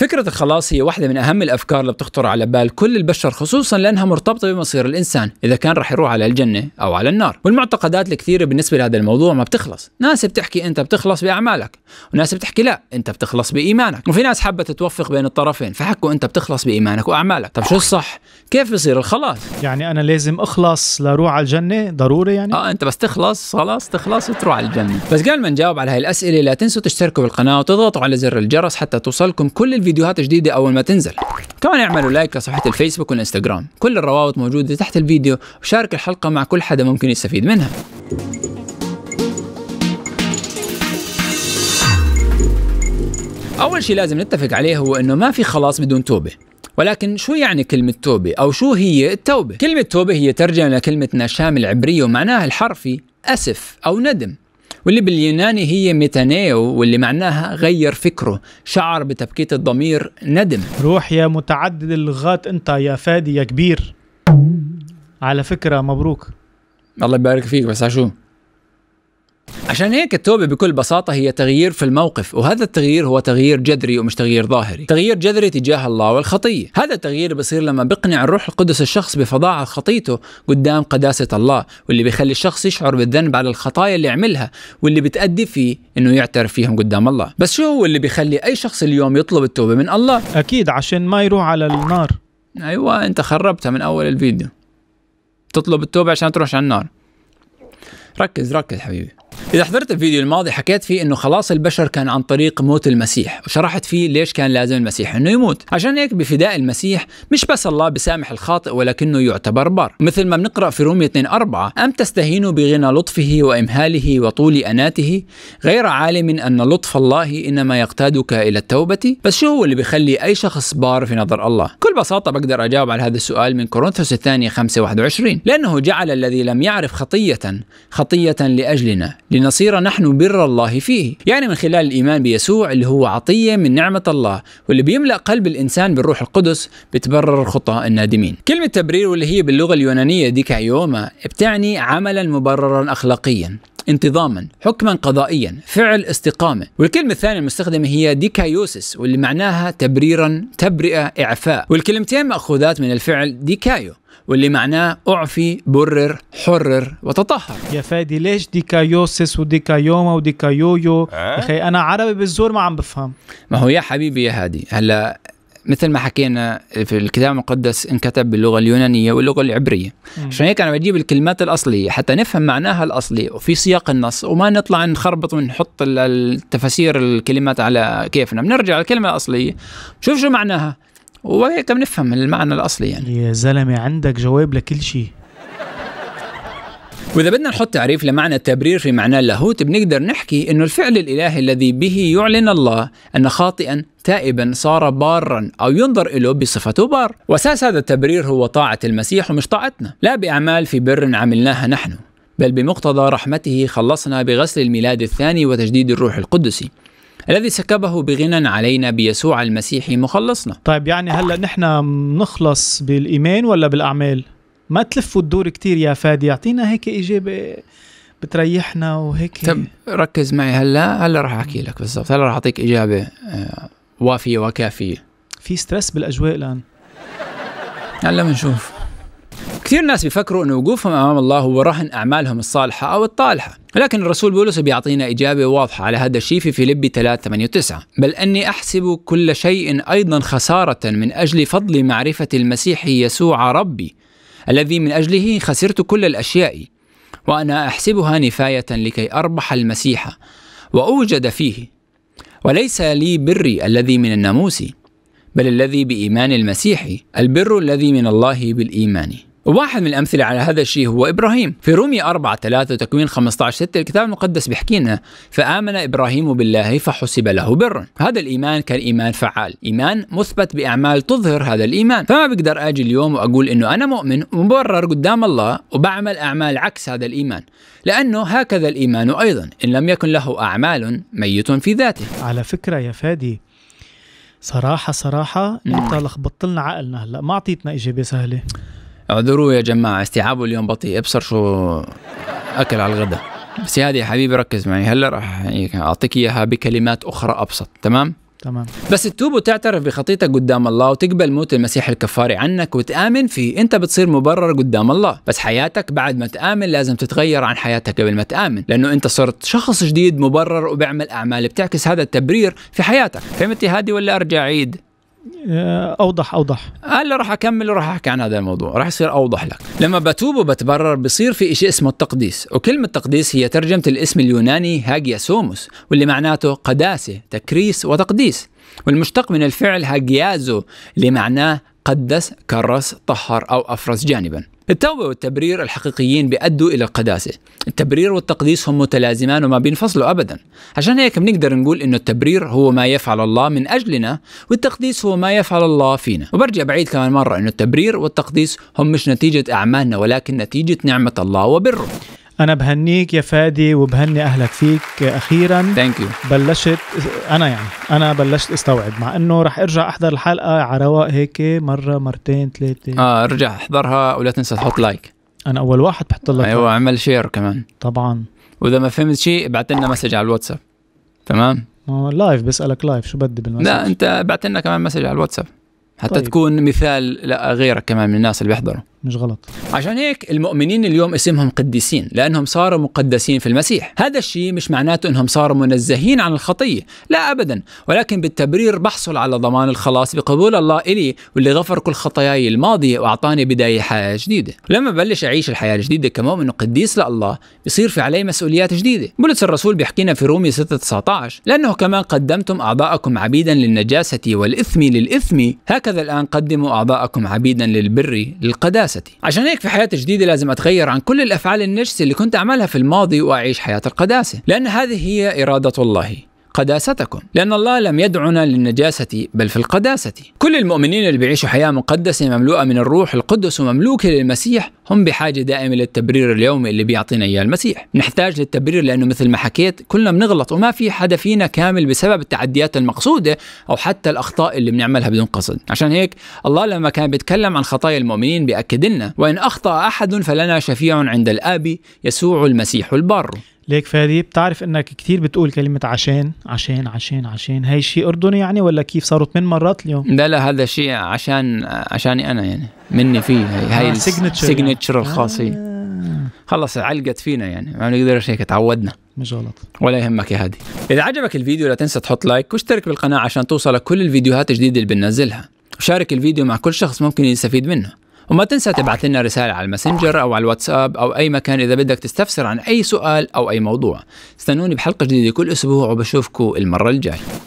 فكرة الخلاص هي واحدة من أهم الأفكار اللي بتخطر على بال كل البشر خصوصا لأنها مرتبطة بمصير الإنسان إذا كان راح يروح على الجنة أو على النار والمعتقدات الكثيرة بالنسبة لهذا الموضوع ما بتخلص ناس بتحكي أنت بتخلص بأعمالك وناس بتحكي لا أنت بتخلص بإيمانك وفي ناس حابة تتوفق بين الطرفين فحكوا أنت بتخلص بإيمانك وأعمالك طب شو الصح كيف بصير الخلاص يعني أنا لازم أخلص لاروح على الجنة ضروري يعني آه أنت بس تخلص خلاص تخلص وتروح على الجنة بس قبل ما نجاوب على هاي الأسئلة لا تنسوا تشتركوا بالقناة وتضغطوا على زر الجرس حتى توصلكم كل الفيديو فيديوهات جديدة أول ما تنزل كمان اعملوا لايك لصفحة الفيسبوك والانستغرام كل الروابط موجودة تحت الفيديو وشارك الحلقة مع كل حدا ممكن يستفيد منها أول شيء لازم نتفق عليه هو أنه ما في خلاص بدون توبة ولكن شو يعني كلمة توبة أو شو هي التوبة؟ كلمة توبة هي ترجمة لكلمة نشام العبرية ومعناها الحرفي أسف أو ندم واللي باليوناني هي ميتانيو واللي معناها غير فكره شعر بتبكيت الضمير ندم روح يا متعدد اللغات انت يا فادي يا كبير على فكرة مبروك الله يبارك فيك بس عشو عشان هيك التوبه بكل بساطه هي تغيير في الموقف وهذا التغيير هو تغيير جذري ومش تغيير ظاهري تغيير جذري تجاه الله والخطيه هذا التغيير بصير لما بقنع الروح القدس الشخص بفظاعه خطيته قدام قداسه الله واللي بيخلي الشخص يشعر بالذنب على الخطايا اللي عملها واللي بتأدي فيه انه يعترف فيهم قدام الله بس شو هو اللي بيخلي اي شخص اليوم يطلب التوبه من الله اكيد عشان ما يروح على النار ايوه انت خربتها من اول الفيديو تطلب التوبه عشان تروح على النار ركز ركز حبيبي إذا حضرت الفيديو الماضي حكيت فيه إنه خلاص البشر كان عن طريق موت المسيح، وشرحت فيه ليش كان لازم المسيح إنه يموت، عشان هيك بفداء المسيح مش بس الله بسامح الخاطئ ولكنه يعتبر بر، مثل ما بنقرأ في رومية 2 4 أم تستهين بغنى لطفه وإمهاله وطول أناته غير عالم أن لطف الله إنما يقتادك إلى التوبة، بس شو هو اللي بيخلي أي شخص بار في نظر الله؟ بكل بساطة بقدر أجاوب على هذا السؤال من كورنثوس الثانية 5 21 لأنه جعل الذي لم يعرف خطية خطية لأجلنا لنصير نحن بر الله فيه يعني من خلال الإيمان بيسوع اللي هو عطية من نعمة الله واللي بيملأ قلب الإنسان بالروح القدس بتبرر خطى النادمين كلمة تبرير واللي هي باللغة اليونانية ديكايوما بتعني عملا مبررا أخلاقيا انتظاما حكما قضائيا فعل استقامة والكلمة الثانية المستخدمة هي ديكايوسس واللي معناها تبريرا تبرئة إعفاء والكلمتين مأخوذات من الفعل ديكايو واللي معناه أعفي برر حرر وتطهر يا فادي ليش ديكايوسس وديكايوما وديكايويو أه؟ أخي أنا عربي بالزور ما عم بفهم ما هو يا حبيبي يا هادي هلا مثل ما حكينا في الكتاب المقدس انكتب باللغه اليونانيه واللغه العبريه عشان هيك انا بجيب الكلمات الاصليه حتى نفهم معناها الاصلي وفي سياق النص وما نطلع نخربط ونحط التفاسير الكلمات على كيفنا بنرجع للكلمه الاصليه شوف شو معناها وهيك بنفهم المعنى الاصلي يعني يا زلمه عندك جواب لكل شيء وإذا بدنا نحط تعريف لمعنى التبرير في معناه اللاهوت بنقدر نحكي أنه الفعل الإلهي الذي به يعلن الله أن خاطئا تائبا صار بارا أو ينظر إله بصفته بار وأساس هذا التبرير هو طاعة المسيح ومش طاعتنا لا بأعمال في بر عملناها نحن بل بمقتضى رحمته خلصنا بغسل الميلاد الثاني وتجديد الروح القدسي الذي سكبه بغنى علينا بيسوع المسيح مخلصنا طيب يعني هلا نحن نخلص بالإيمان ولا بالأعمال؟ ما تلف وتدور كتير يا فادي اعطينا هيك اجابه بتريحنا وهيك طب ركز معي هلا هلا راح احكي لك بالضبط هلا راح اعطيك اجابه آه، وافيه وكافيه في ستريس بالاجواء الان هلا بنشوف كثير ناس بيفكروا انه وقوفهم امام الله هو رهن اعمالهم الصالحه او الطالحه، لكن الرسول بولس بيعطينا اجابه واضحه على هذا الشيء في فيليبي 3 8 9 بل اني احسب كل شيء ايضا خساره من اجل فضل معرفه المسيح يسوع ربي الذي من أجله خسرت كل الأشياء وأنا أحسبها نفاية لكي أربح المسيح وأوجد فيه وليس لي بري الذي من الناموس بل الذي بإيمان المسيح البر الذي من الله بالإيمان واحد من الأمثلة على هذا الشيء هو إبراهيم في رومية 4 3 وتكوين 15 6 الكتاب المقدس بيحكي لنا فآمن إبراهيم بالله فحسب له برا هذا الإيمان كان إيمان فعال إيمان مثبت بأعمال تظهر هذا الإيمان فما بقدر أجي اليوم وأقول إنه أنا مؤمن ومبرر قدام الله وبعمل أعمال عكس هذا الإيمان لأنه هكذا الإيمان أيضا إن لم يكن له أعمال ميت في ذاته على فكرة يا فادي صراحة صراحة انت نعم. لخبطت لنا عقلنا هلا ما اعطيتنا اجابة سهلة اعذروه يا جماعة استيعابه اليوم بطيء ابصر شو أكل على الغداء بس يا يا حبيبي ركز معي هلا راح أعطيك إياها بكلمات أخرى أبسط تمام؟ تمام بس تتوب وتعترف بخطيتك قدام الله وتقبل موت المسيح الكفاري عنك وتآمن فيه انت بتصير مبرر قدام الله بس حياتك بعد ما تآمن لازم تتغير عن حياتك قبل ما تآمن لأنه انت صرت شخص جديد مبرر وبعمل أعمال بتعكس هذا التبرير في حياتك فهمتي هذه ولا أرجع عيد آه، اوضح اوضح هلا رح اكمل وراح احكي عن هذا الموضوع رح يصير اوضح لك لما بتوب وبتبرر بصير في شيء اسمه التقديس وكلمه تقديس هي ترجمه الاسم اليوناني هاجيا سوموس واللي معناته قداسه تكريس وتقديس والمشتق من الفعل هاجيازو اللي معناه قدس كرس طهر او افرز جانبا التوبة والتبرير الحقيقيين بيأدوا إلى القداسة التبرير والتقديس هم متلازمان وما بينفصلوا أبدا عشان هيك بنقدر نقول إنه التبرير هو ما يفعل الله من أجلنا والتقديس هو ما يفعل الله فينا وبرجع بعيد كمان مرة إنه التبرير والتقديس هم مش نتيجة أعمالنا ولكن نتيجة نعمة الله وبره انا بهنيك يا فادي وبهني اهلك فيك اخيرا ثانك يو بلشت انا يعني انا بلشت استوعب مع انه رح ارجع احضر الحلقه على رواق هيك مره مرتين ثلاثه اه ارجع احضرها ولا تنسى تحط لايك انا اول واحد بحط لك ايوه اعمل شير كمان طبعا واذا ما فهمت شيء ابعث لنا مسج على الواتساب تمام لايف بسالك لايف شو بدي بالمسج لا انت ابعث لنا كمان مسج على الواتساب حتى طيب. تكون مثال لغيرك كمان من الناس اللي بيحضروا مش غلط عشان هيك المؤمنين اليوم اسمهم قديسين لأنهم صاروا مقدسين في المسيح هذا الشيء مش معناته أنهم صاروا منزهين عن الخطية لا أبدا ولكن بالتبرير بحصل على ضمان الخلاص بقبول الله إلي واللي غفر كل خطاياي الماضية وأعطاني بداية حياة جديدة ولما بلش أعيش الحياة الجديدة كمؤمن قديس لله بصير في علي مسؤوليات جديدة بولس الرسول بيحكينا في رومي 6 19 لأنه كمان قدمتم أعضاءكم عبيدا للنجاسة والإثم للإثم هكذا الآن قدموا أعضاءكم عبيدا للبر للقداسة ورئاستي عشان هيك في حياتي الجديدة لازم أتغير عن كل الأفعال النجسة اللي كنت أعملها في الماضي وأعيش حياة القداسة لأن هذه هي إرادة الله قداستكم لأن الله لم يدعنا للنجاسة بل في القداسة كل المؤمنين اللي بيعيشوا حياة مقدسة مملوءة من الروح القدس ومملوكة للمسيح هم بحاجة دائما للتبرير اليومي اللي بيعطينا إياه المسيح نحتاج للتبرير لأنه مثل ما حكيت كلنا بنغلط وما في حدا فينا كامل بسبب التعديات المقصودة أو حتى الأخطاء اللي بنعملها بدون قصد عشان هيك الله لما كان بيتكلم عن خطايا المؤمنين بيأكد لنا وإن أخطأ أحد فلنا شفيع عند الآب يسوع المسيح البار ليك فادي بتعرف انك كثير بتقول كلمة عشان عشان عشان عشان هي شيء اردني يعني ولا كيف صاروا ثمان مرات اليوم؟ لا لا هذا شيء عشان عشاني انا يعني مني فيه هي هاي آه السيجنتشر يعني. الخاصيه آه. إيه. خلص علقت فينا يعني ما نقدر هيك تعودنا مش غلط ولا يهمك يا هادي اذا عجبك الفيديو لا تنسى تحط لايك واشترك بالقناه عشان توصلك كل الفيديوهات الجديده اللي بننزلها وشارك الفيديو مع كل شخص ممكن يستفيد منه وما تنسى تبعث لنا رسالة على الماسنجر أو على الواتساب أو أي مكان إذا بدك تستفسر عن أي سؤال أو أي موضوع استنوني بحلقة جديدة كل أسبوع وبشوفكم المرة الجايه